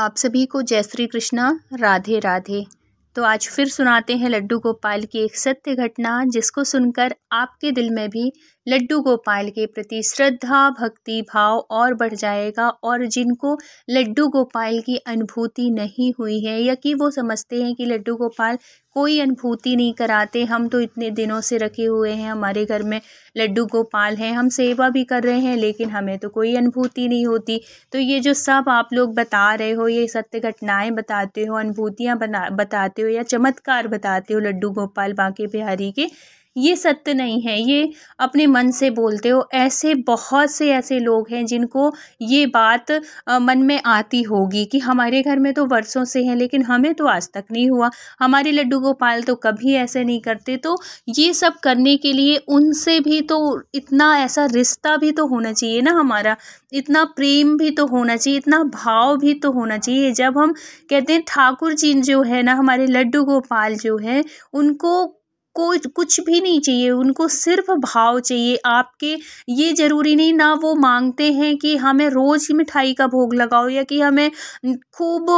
आप सभी को जय श्री कृष्णा राधे राधे तो आज फिर सुनाते हैं लड्डू गोपाल की एक सत्य घटना जिसको सुनकर आपके दिल में भी लड्डू गोपाल के प्रति श्रद्धा भक्ति भाव और बढ़ जाएगा और जिनको लड्डू गोपाल की अनुभूति नहीं हुई है या कि वो समझते हैं कि लड्डू गोपाल कोई अनुभूति नहीं कराते हम तो इतने दिनों से रखे हुए हैं हमारे घर में लड्डू गोपाल हैं हम सेवा भी कर रहे हैं लेकिन हमें तो कोई अनुभूति नहीं होती तो ये जो सब आप लोग बता रहे हो ये सत्य घटनाएं बताते हो अनुभूतियाँ बना बताते हो या चमत्कार बताते हो लड्डू गोपाल बांके बिहारी के ये सत्य नहीं है ये अपने मन से बोलते हो ऐसे बहुत से ऐसे लोग हैं जिनको ये बात मन में आती होगी कि हमारे घर में तो वर्षों से है लेकिन हमें तो आज तक नहीं हुआ हमारे लड्डू गोपाल तो कभी ऐसे नहीं करते तो ये सब करने के लिए उनसे भी तो इतना ऐसा रिश्ता भी तो होना चाहिए ना हमारा इतना प्रेम भी तो होना चाहिए इतना भाव भी तो होना चाहिए जब हम कहते हैं ठाकुर जी जो है ना हमारे लड्डू गोपाल जो है उनको कोई तो कुछ भी नहीं चाहिए उनको सिर्फ भाव चाहिए आपके ये ज़रूरी नहीं ना वो मांगते हैं कि हमें रोज़ ही मिठाई का भोग लगाओ या कि हमें खूब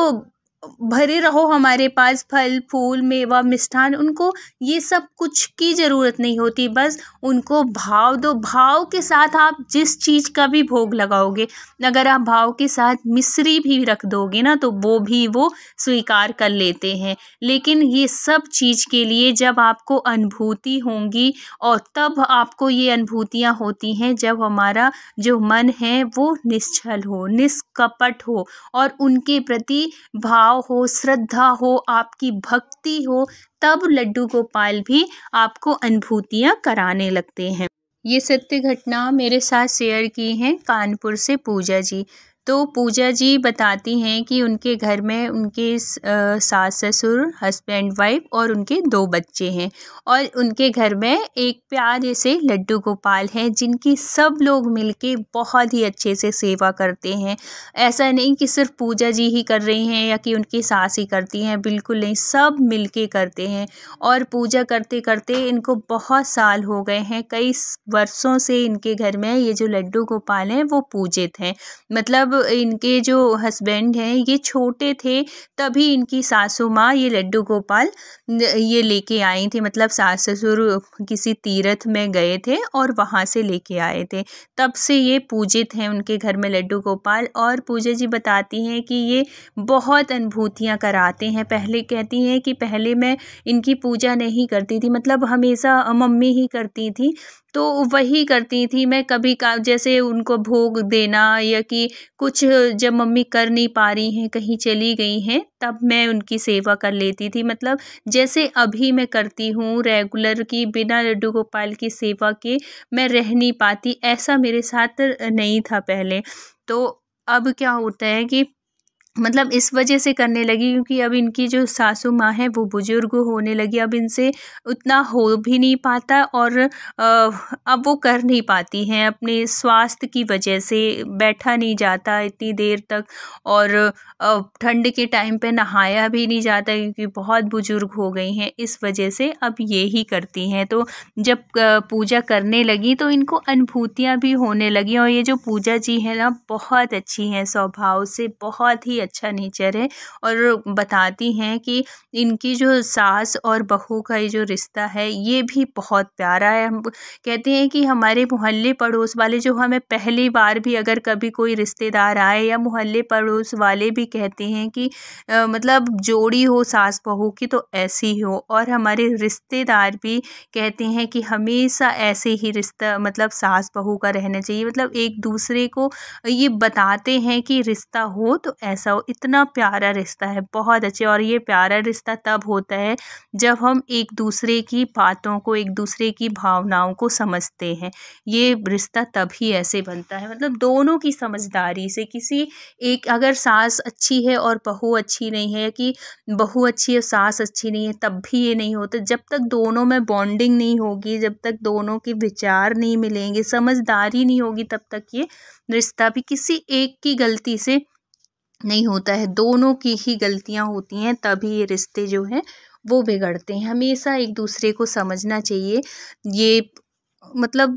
भरे रहो हमारे पास फल फूल मेवा मिष्ठान उनको ये सब कुछ की ज़रूरत नहीं होती बस उनको भाव दो भाव के साथ आप जिस चीज़ का भी भोग लगाओगे अगर आप भाव के साथ मिश्री भी रख दोगे ना तो वो भी वो स्वीकार कर लेते हैं लेकिन ये सब चीज़ के लिए जब आपको अनुभूति होंगी और तब आपको ये अनुभूतियाँ होती हैं जब हमारा जो मन है वो निश्चल हो निष्कपट हो और उनके प्रति भाव भाव हो श्रद्धा हो आपकी भक्ति हो तब लड्डू गोपाल भी आपको अनुभूतियाँ कराने लगते हैं ये सत्य घटना मेरे साथ शेयर की हैं कानपुर से पूजा जी तो पूजा जी बताती हैं कि उनके घर में उनके सास ससुर हस्बैंड वाइफ और उनके दो बच्चे हैं और उनके घर में एक प्यारे से लड्डू गोपाल हैं जिनकी सब लोग मिलके बहुत ही अच्छे से सेवा करते हैं ऐसा नहीं कि सिर्फ पूजा जी ही कर रही हैं या कि उनकी सास ही करती हैं बिल्कुल नहीं सब मिलके करते हैं और पूजा करते करते इनको बहुत साल हो गए हैं कई वर्षों से इनके घर में ये जो लड्डू गोपाल हैं वो पूजित हैं मतलब जब इनके जो हस्बैंड हैं ये छोटे थे तभी इनकी सासू माँ ये लड्डू गोपाल ये लेके आई थी मतलब सास ससुर किसी तीर्थ में गए थे और वहाँ से लेके आए थे तब से ये पूजित हैं उनके घर में लड्डू गोपाल और पूजा जी बताती हैं कि ये बहुत अनुभूतियाँ कराते हैं पहले कहती हैं कि पहले मैं इनकी पूजा नहीं करती थी मतलब हमेशा मम्मी ही करती थी तो वही करती थी मैं कभी का जैसे उनको भोग देना या कि कुछ जब मम्मी कर नहीं पा रही हैं कहीं चली गई हैं तब मैं उनकी सेवा कर लेती थी मतलब जैसे अभी मैं करती हूँ रेगुलर की बिना लड्डू गोपाल की सेवा के मैं रह नहीं पाती ऐसा मेरे साथ नहीं था पहले तो अब क्या होता है कि मतलब इस वजह से करने लगी क्योंकि अब इनकी जो सासू माँ है वो बुज़ुर्ग होने लगी अब इनसे उतना हो भी नहीं पाता और अब वो कर नहीं पाती हैं अपने स्वास्थ्य की वजह से बैठा नहीं जाता इतनी देर तक और ठंड के टाइम पे नहाया भी नहीं जाता क्योंकि बहुत बुज़ुर्ग हो गई हैं इस वजह से अब ये ही करती हैं तो जब पूजा करने लगी तो इनको अनुभूतियाँ भी होने लगी और ये जो पूजा जी हैं ना बहुत अच्छी हैं स्वभाव से बहुत ही अच्छा नेचर है और बताती हैं कि इनकी जो सास और बहू का ये जो रिश्ता है ये भी बहुत प्यारा है हम कहते हैं कि हमारे मोहल्ले पड़ोस वाले जो हमें पहली बार भी अगर कभी कोई रिश्तेदार आए या मोहल्ले पड़ोस वाले भी कहते हैं कि आ, मतलब जोड़ी हो सास बहू की तो ऐसी हो और हमारे रिश्तेदार भी कहते हैं कि हमेशा ऐसे ही रिश्ता मतलब सास बहू का रहना चाहिए मतलब एक दूसरे को ये बताते हैं कि रिश्ता हो तो ऐसा रिश्ता हो इतना प्यारा रिश्ता है बहुत अच्छे और ये प्यारा रिश्ता तब होता है जब हम एक दूसरे की बातों को एक दूसरे की भावनाओं को समझते हैं ये रिश्ता तभी ऐसे बनता है मतलब दोनों की समझदारी से किसी एक अगर सास अच्छी है और बहू अच्छी नहीं है कि बहू अच्छी है सास अच्छी नहीं है तब भी ये नहीं होता जब तक दोनों में बॉन्डिंग नहीं होगी जब तक दोनों के विचार नहीं मिलेंगे समझदारी नहीं होगी तब तक ये रिश्ता भी किसी एक की गलती से नहीं होता है दोनों की ही गलतियाँ होती हैं तभी ये रिश्ते जो हैं वो बिगड़ते हैं हमेशा एक दूसरे को समझना चाहिए ये मतलब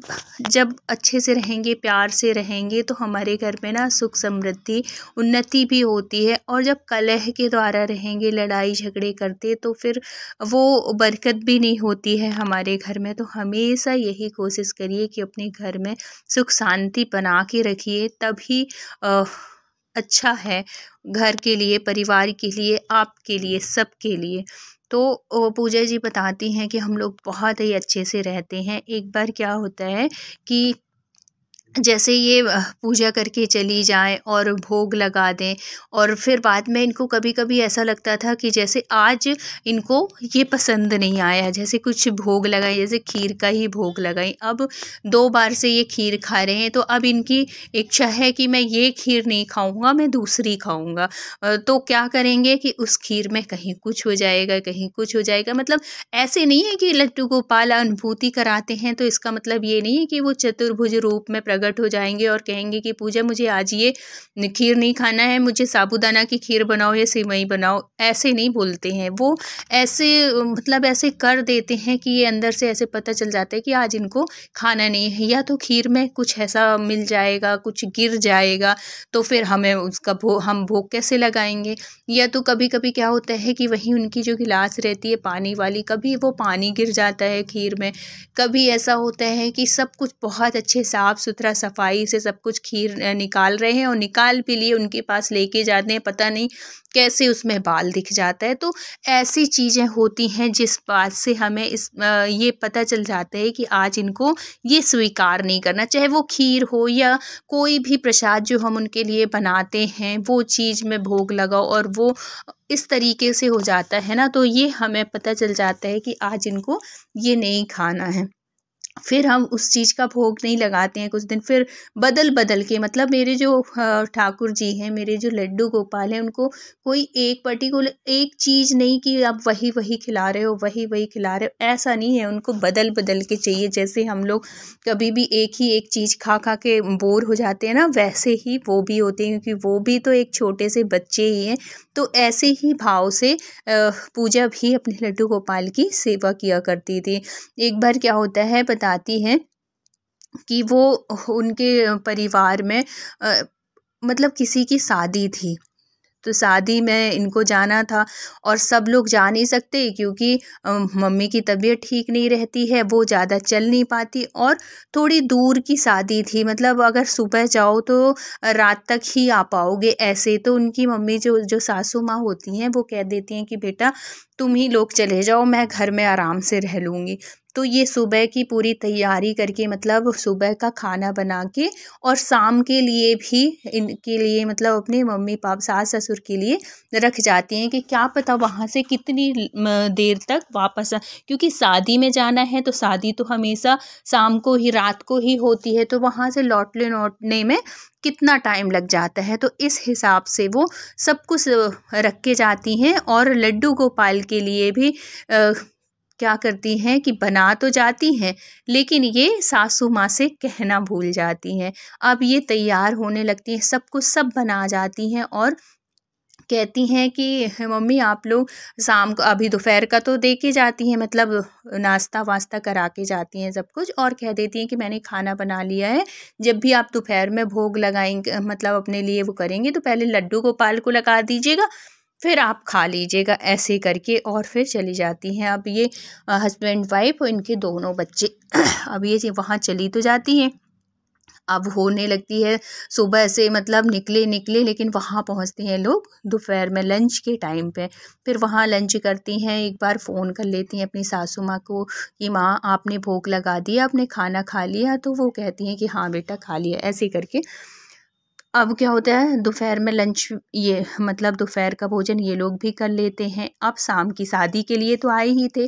जब अच्छे से रहेंगे प्यार से रहेंगे तो हमारे घर में ना सुख समृद्धि उन्नति भी होती है और जब कलह के द्वारा रहेंगे लड़ाई झगड़े करते तो फिर वो बरकत भी नहीं होती है हमारे घर में तो हमेशा यही कोशिश करिए कि अपने घर में सुख शांति बना के रखिए तभी आ, अच्छा है घर के लिए परिवार के लिए आपके लिए सबके लिए तो पूजा जी बताती हैं कि हम लोग बहुत ही अच्छे से रहते हैं एक बार क्या होता है कि जैसे ये पूजा करके चली जाएं और भोग लगा दें और फिर बाद में इनको कभी कभी ऐसा लगता था कि जैसे आज इनको ये पसंद नहीं आया जैसे कुछ भोग लगाए जैसे खीर का ही भोग लगाए अब दो बार से ये खीर खा रहे हैं तो अब इनकी इच्छा है कि मैं ये खीर नहीं खाऊंगा मैं दूसरी खाऊंगा तो क्या करेंगे कि उस खीर में कहीं कुछ हो जाएगा कहीं कुछ हो जाएगा मतलब ऐसे नहीं है कि लड्डू गोपाल अनुभूति कराते हैं तो इसका मतलब ये नहीं है कि वो चतुर्भुज रूप में प्रग प्रकट हो जाएंगे और कहेंगे कि पूजा मुझे आज ये खीर नहीं खाना है मुझे साबुदाना की खीर बनाओ या सिवई बनाओ ऐसे नहीं बोलते हैं वो ऐसे मतलब ऐसे कर देते हैं कि ये अंदर से ऐसे पता चल जाता है कि आज इनको खाना नहीं है या तो खीर में कुछ ऐसा मिल जाएगा कुछ गिर जाएगा तो फिर हमें उसका भो हम भोग कैसे लगाएंगे या तो कभी कभी क्या होता है कि वहीं उनकी जो गिलास रहती है पानी वाली कभी वो पानी गिर जाता है खीर में कभी ऐसा होता है कि सब कुछ बहुत अच्छे साफ़ सुथरा सफाई से सब कुछ खीर निकाल रहे हैं और निकाल भी लिए उनके पास लेके जाते हैं पता नहीं कैसे उसमें बाल दिख जाता है तो ऐसी चीज़ें होती हैं जिस बात से हमें इस ये पता चल जाता है कि आज इनको ये स्वीकार नहीं करना चाहे वो खीर हो या कोई भी प्रसाद जो हम उनके लिए बनाते हैं वो चीज़ में भोग लगाओ और वो इस तरीके से हो जाता है ना तो ये हमें पता चल जाता है कि आज इनको ये नहीं खाना है फिर हम उस चीज़ का भोग नहीं लगाते हैं कुछ दिन फिर बदल बदल के मतलब मेरे जो ठाकुर जी हैं मेरे जो लड्डू गोपाल हैं उनको कोई एक पर्टिकुलर एक चीज़ नहीं कि आप वही वही खिला रहे हो वही वही खिला रहे हो ऐसा नहीं है उनको बदल बदल के चाहिए जैसे हम लोग कभी भी एक ही एक चीज़ खा खा के बोर हो जाते हैं ना वैसे ही वो भी होते हैं क्योंकि वो भी तो एक छोटे से बच्चे ही हैं तो ऐसे ही भाव से पूजा भी अपने लड्डू गोपाल की सेवा किया करती थी एक बार क्या होता है पता बताती हैं कि वो उनके परिवार में मतलब किसी की शादी थी तो शादी में इनको जाना था और सब लोग जा नहीं सकते क्योंकि मम्मी की तबीयत ठीक नहीं रहती है वो ज़्यादा चल नहीं पाती और थोड़ी दूर की शादी थी मतलब अगर सुबह जाओ तो रात तक ही आ पाओगे ऐसे तो उनकी मम्मी जो जो सासू माँ होती हैं वो कह देती हैं कि बेटा तुम ही लोग चले जाओ मैं घर में आराम से रह लूँगी तो ये सुबह की पूरी तैयारी करके मतलब सुबह का खाना बना के और शाम के लिए भी इनके लिए मतलब अपने मम्मी पाप सास ससुर के लिए रख जाती हैं कि क्या पता वहाँ से कितनी देर तक वापस आ क्योंकि शादी में जाना है तो शादी तो हमेशा शाम को ही रात को ही होती है तो वहाँ से लौटने लौटने में कितना टाइम लग जाता है तो इस हिसाब से वो सब कुछ रख के जाती हैं और लड्डू गोपाल के लिए भी आ, क्या करती हैं कि बना तो जाती हैं लेकिन ये सासू माँ से कहना भूल जाती हैं अब ये तैयार होने लगती हैं सब कुछ सब बना जाती हैं और कहती हैं कि मम्मी आप लोग शाम को अभी दोपहर का तो दे के जाती हैं मतलब नाश्ता वास्ता करा के जाती हैं सब कुछ और कह देती हैं कि मैंने खाना बना लिया है जब भी आप दोपहर में भोग लगाएंगे मतलब अपने लिए वो करेंगे तो पहले लड्डू गोपाल को लगा दीजिएगा फिर आप खा लीजिएगा ऐसे करके और फिर चली जाती हैं अब ये हस्बैंड वाइफ और इनके दोनों बच्चे अब ये वहाँ चली तो जाती हैं अब होने लगती है सुबह से मतलब निकले निकले लेकिन वहाँ पहुँचते हैं लोग दोपहर में लंच के टाइम पे फिर वहाँ लंच करती हैं एक बार फ़ोन कर लेती हैं अपनी सासू माँ को कि माँ आपने भूख लगा दी आपने खाना खा लिया तो वो कहती हैं कि हाँ बेटा खा लिया ऐसे करके अब क्या होता है दोपहर में लंच ये मतलब दोपहर का भोजन ये लोग भी कर लेते हैं अब शाम की शादी के लिए तो आए ही थे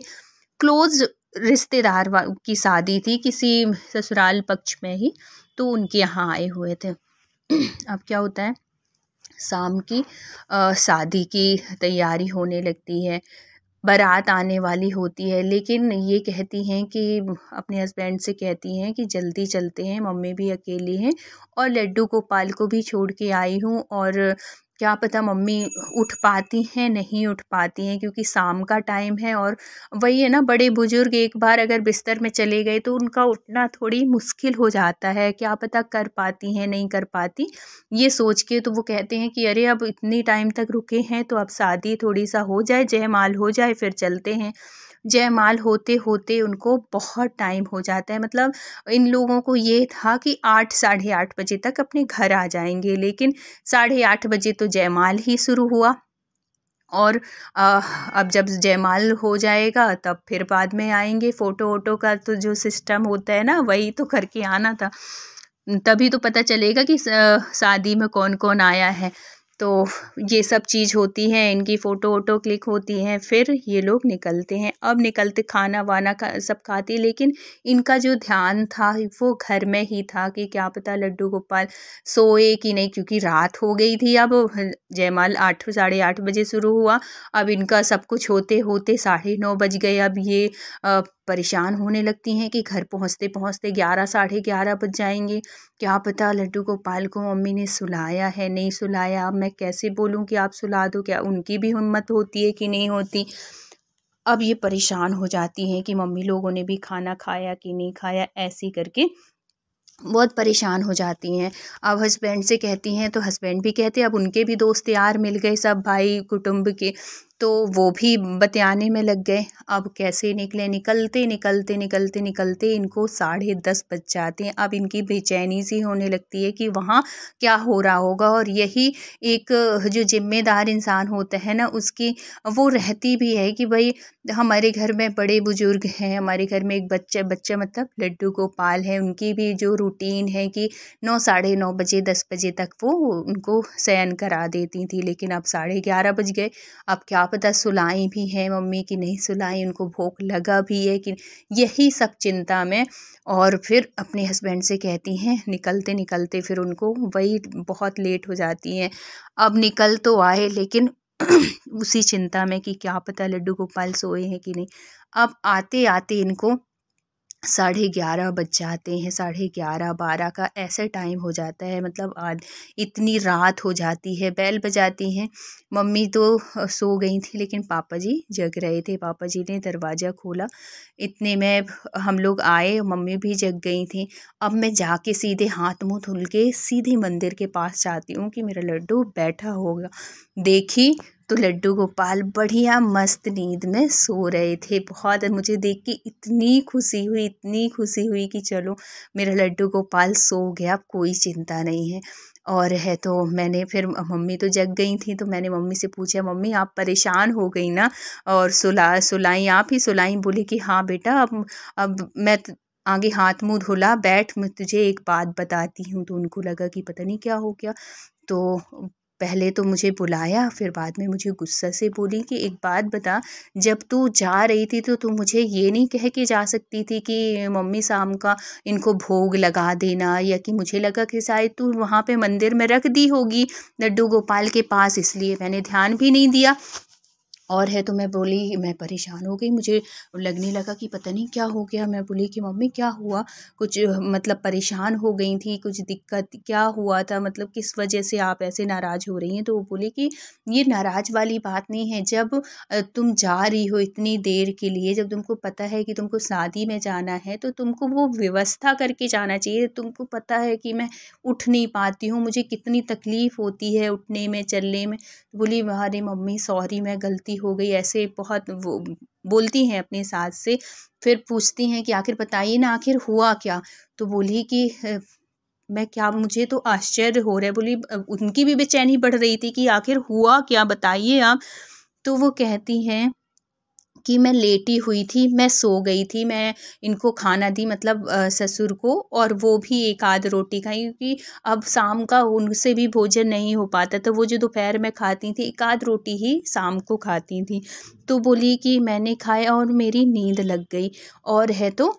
क्लोज रिश्तेदार की शादी थी किसी ससुराल पक्ष में ही तो उनके यहाँ आए हुए थे अब क्या होता है शाम की शादी की तैयारी होने लगती है बारात आने वाली होती है लेकिन ये कहती हैं कि अपने हस्बैंड से कहती हैं कि जल्दी चलते हैं मम्मी भी अकेली हैं और लड्डू गोपाल को भी छोड़ के आई हूँ और क्या पता मम्मी उठ पाती हैं नहीं उठ पाती हैं क्योंकि शाम का टाइम है और वही है ना बड़े बुजुर्ग एक बार अगर बिस्तर में चले गए तो उनका उठना थोड़ी मुश्किल हो जाता है क्या पता कर पाती हैं नहीं कर पाती ये सोच के तो वो कहते हैं कि अरे अब इतनी टाइम तक रुके हैं तो अब शादी थोड़ी सा हो जाए जयमाल हो जाए फिर चलते हैं जयमाल होते होते उनको बहुत टाइम हो जाता है मतलब इन लोगों को ये था कि आठ साढ़े आठ बजे तक अपने घर आ जाएंगे लेकिन साढ़े आठ बजे तो जयमाल ही शुरू हुआ और आ, अब जब जयमाल हो जाएगा तब फिर बाद में आएंगे फ़ोटो वोटो का तो जो सिस्टम होता है ना वही तो करके आना था तभी तो पता चलेगा कि शादी में कौन कौन आया है तो ये सब चीज़ होती है इनकी फ़ोटो वोटो क्लिक होती हैं फिर ये लोग निकलते हैं अब निकलते खाना वाना का सब खाते लेकिन इनका जो ध्यान था वो घर में ही था कि क्या पता लड्डू गोपाल सोए कि नहीं क्योंकि रात हो गई थी अब जयमाल आठ साढ़े आठ बजे शुरू हुआ अब इनका सब कुछ होते होते साढ़े नौ बज गए अब ये परेशान होने लगती हैं कि घर पहुँचते पहुँचते ग्यारह साढ़े ग्यारह बज जाएंगे क्या पता लड्डू गोपाल को मम्मी ने सुलाया है नहीं सुलाया अब मैं कैसे बोलूँ कि आप सुला दो क्या उनकी भी हिम्मत होती है कि नहीं होती अब ये परेशान हो जाती हैं कि मम्मी लोगों ने भी खाना खाया कि नहीं खाया ऐसी करके बहुत परेशान हो जाती हैं अब हस्बैंड से कहती हैं तो हस्बैंड भी कहते हैं अब उनके भी दोस्त यार मिल गए सब भाई कुटुंब के तो वो भी बतियाने में लग गए अब कैसे निकले निकलते निकलते निकलते निकलते इनको साढ़े दस बज जाते हैं अब इनकी बेचैनी सी होने लगती है कि वहाँ क्या हो रहा होगा और यही एक जो जिम्मेदार इंसान होता है ना उसकी वो रहती भी है कि भाई हमारे घर में बड़े बुजुर्ग हैं हमारे घर में एक बच्चे बच्चे मतलब लड्डू गोपाल है उनकी भी जो रूटीन है कि नौ साढ़े नौ बजे दस बजे तक वो उनको शयन करा देती थी लेकिन अब साढ़े ग्यारह बज गए अब क्या लापता सुलाई भी हैं मम्मी की नहीं सुलाई उनको भूख लगा भी है कि यही सब चिंता में और फिर अपने हस्बैंड से कहती हैं निकलते निकलते फिर उनको वही बहुत लेट हो जाती हैं अब निकल तो आए लेकिन उसी चिंता में कि क्या पता लड्डू गोपाल सोए हैं कि नहीं अब आते आते इनको साढ़े ग्यारह बज जाते हैं साढ़े ग्यारह बारह का ऐसे टाइम हो जाता है मतलब आज इतनी रात हो जाती है बैल बजाती हैं मम्मी तो सो गई थी लेकिन पापा जी जग रहे थे पापा जी ने दरवाज़ा खोला इतने में हम लोग आए मम्मी भी जग गई थी अब मैं जाके सीधे हाथ मुँह धुल के सीधे मंदिर के पास जाती हूँ कि मेरा लड्डू बैठा होगा देखी तो लड्डू गोपाल बढ़िया मस्त नींद में सो रहे थे बहुत मुझे देख के इतनी खुशी हुई इतनी खुशी हुई कि चलो मेरा लड्डू गोपाल सो गया अब कोई चिंता नहीं है और है तो मैंने फिर मम्मी तो जग गई थी तो मैंने मम्मी से पूछा मम्मी आप परेशान हो गई ना और सुला सुलाई आप ही सुलाई बोले कि हाँ बेटा अब अब मैं आगे हाथ मुँह धुला बैठ मैं तुझे एक बात बताती हूँ तो उनको लगा कि पता नहीं क्या हो गया तो पहले तो मुझे बुलाया फिर बाद में मुझे गुस्सा से बोली कि एक बात बता जब तू जा रही थी तो तू मुझे ये नहीं कह के जा सकती थी कि मम्मी शाम का इनको भोग लगा देना या कि मुझे लगा कि शायद तू वहाँ पे मंदिर में रख दी होगी लड्डू गोपाल के पास इसलिए मैंने ध्यान भी नहीं दिया और है तो मैं बोली मैं परेशान हो गई मुझे लगने लगा कि पता नहीं क्या हो गया मैं बोली कि मम्मी क्या हुआ कुछ मतलब परेशान हो गई थी कुछ दिक्कत क्या हुआ था मतलब किस वजह से आप ऐसे नाराज़ हो रही हैं तो वो बोली कि ये नाराज़ वाली बात नहीं है जब तुम जा रही हो इतनी देर के लिए जब तुमको पता है कि तुमको शादी में जाना है तो तुमको वो व्यवस्था करके जाना चाहिए तुमको पता है कि मैं उठ नहीं पाती हूँ मुझे कितनी तकलीफ़ होती है उठने में चलने में तो बोली अरे मम्मी सॉरी मैं गलती हो गई ऐसे बहुत वो बोलती हैं अपने साथ से फिर पूछती हैं कि आखिर बताइए ना आखिर हुआ क्या तो बोली कि मैं क्या मुझे तो आश्चर्य हो रहा है बोली उनकी भी बेचैनी बढ़ रही थी कि आखिर हुआ क्या बताइए आप तो वो कहती हैं कि मैं लेटी हुई थी मैं सो गई थी मैं इनको खाना दी मतलब ससुर को और वो भी एक आध रोटी खाई क्योंकि अब शाम का उनसे भी भोजन नहीं हो पाता तो वो जो दोपहर में खाती थी एक आध रोटी ही शाम को खाती थी तो बोली कि मैंने खाया और मेरी नींद लग गई और है तो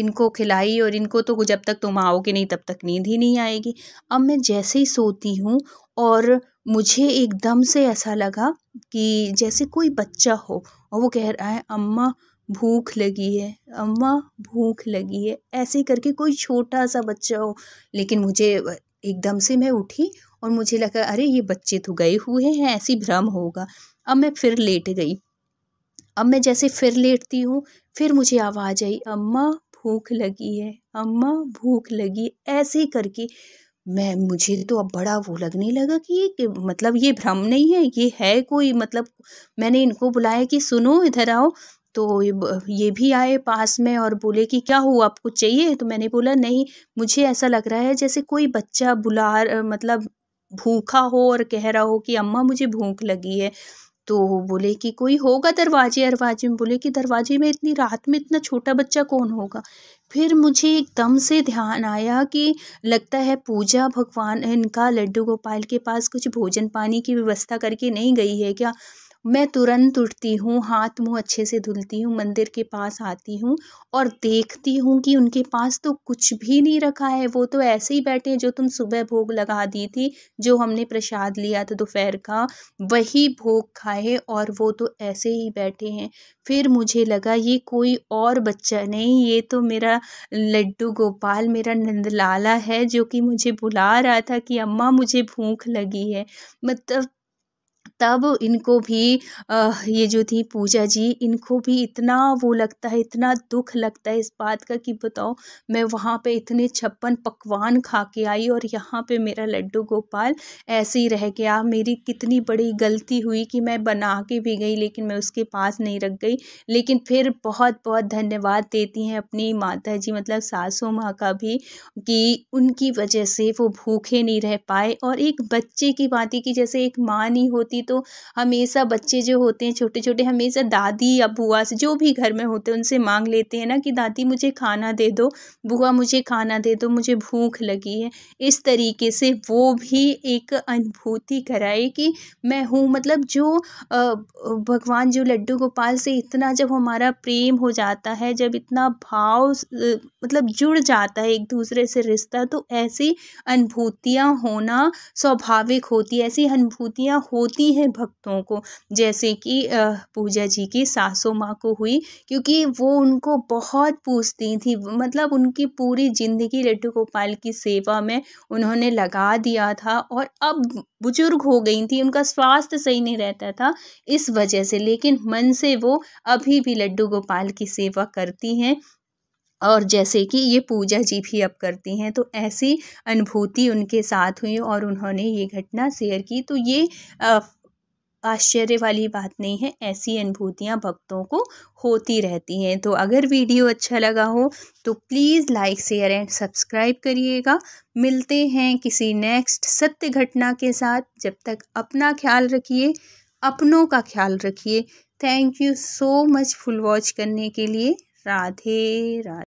इनको खिलाई और इनको तो जब तक तुम आओगे नहीं तब तक नींद ही नहीं आएगी अब मैं जैसे ही सोती हूँ और मुझे एकदम से ऐसा लगा कि जैसे कोई बच्चा हो और वो कह रहा है अम्मा भूख लगी है अम्मा भूख लगी है ऐसे करके कोई छोटा सा बच्चा हो लेकिन मुझे एकदम से मैं उठी और मुझे लगा अरे ये बच्चे तो गए हुए हैं ऐसी भ्रम होगा अब मैं फिर लेट गई अब मैं जैसे फिर लेटती हूँ फिर मुझे आवाज़ आई अम्मा भूख लगी है अम्मा भूख लगी ऐसे करके मैं मुझे तो अब बड़ा वो लगने लगा कि ये मतलब ये भ्रम नहीं है ये है कोई मतलब मैंने इनको बुलाया कि सुनो इधर आओ तो ये भी आए पास में और बोले कि क्या हुआ आपको चाहिए तो मैंने बोला नहीं मुझे ऐसा लग रहा है जैसे कोई बच्चा बुला मतलब भूखा हो और कह रहा हो कि अम्मा मुझे भूख लगी है तो बोले कि कोई होगा दरवाजे अरवाजे में बोले कि दरवाजे में इतनी रात में इतना छोटा बच्चा कौन होगा फिर मुझे एकदम से ध्यान आया कि लगता है पूजा भगवान इनका लड्डू गोपाल के पास कुछ भोजन पानी की व्यवस्था करके नहीं गई है क्या मैं तुरंत उठती हूँ हाथ मुँह अच्छे से धुलती हूँ मंदिर के पास आती हूँ और देखती हूँ कि उनके पास तो कुछ भी नहीं रखा है वो तो ऐसे ही बैठे हैं जो तुम सुबह भोग लगा दी थी जो हमने प्रसाद लिया था दोपहर का वही भोग खाए और वो तो ऐसे ही बैठे हैं फिर मुझे लगा ये कोई और बच्चा नहीं ये तो मेरा लड्डू गोपाल मेरा नंदलाला है जो कि मुझे बुला रहा था कि अम्मा मुझे भूख लगी है मतलब तब इनको भी ये जो थी पूजा जी इनको भी इतना वो लगता है इतना दुख लगता है इस बात का कि बताओ मैं वहाँ पे इतने छप्पन पकवान खा के आई और यहाँ पे मेरा लड्डू गोपाल ऐसे ही रह गया मेरी कितनी बड़ी गलती हुई कि मैं बना के भी गई लेकिन मैं उसके पास नहीं रख गई लेकिन फिर बहुत बहुत धन्यवाद देती हैं अपनी माता जी मतलब सासू माँ का भी कि उनकी वजह से वो भूखे नहीं रह पाए और एक बच्चे की बात की कि जैसे एक माँ नहीं होती तो तो हमेशा बच्चे जो होते हैं छोटे छोटे हमेशा दादी या बुआ से जो भी घर में होते हैं उनसे मांग लेते हैं ना कि दादी मुझे खाना दे दो बुआ मुझे खाना दे दो मुझे भूख लगी है इस तरीके से वो भी एक अनुभूति कराए कि मैं हूँ मतलब जो भगवान जो लड्डू गोपाल से इतना जब हमारा प्रेम हो जाता है जब इतना भाव मतलब जुड़ जाता है एक दूसरे से रिश्ता तो ऐसी अनुभूतियाँ होना स्वाभाविक होती है ऐसी अनुभूतियाँ होती मिलती है भक्तों को जैसे कि पूजा जी की सासू माँ को हुई क्योंकि वो उनको बहुत पूछती थी मतलब उनकी पूरी ज़िंदगी लड्डू गोपाल की सेवा में उन्होंने लगा दिया था और अब बुजुर्ग हो गई थी उनका स्वास्थ्य सही नहीं रहता था इस वजह से लेकिन मन से वो अभी भी लड्डू गोपाल की सेवा करती हैं और जैसे कि ये पूजा जी भी अब करती हैं तो ऐसी अनुभूति उनके साथ हुई और उन्होंने ये घटना शेयर की तो ये आ, आश्चर्य वाली बात नहीं है ऐसी अनुभूतियाँ भक्तों को होती रहती हैं तो अगर वीडियो अच्छा लगा हो तो please like share and subscribe करिएगा मिलते हैं किसी नेक्स्ट सत्य घटना के साथ जब तक अपना ख्याल रखिए अपनों का ख्याल रखिए thank you so much full watch करने के लिए राधे राधे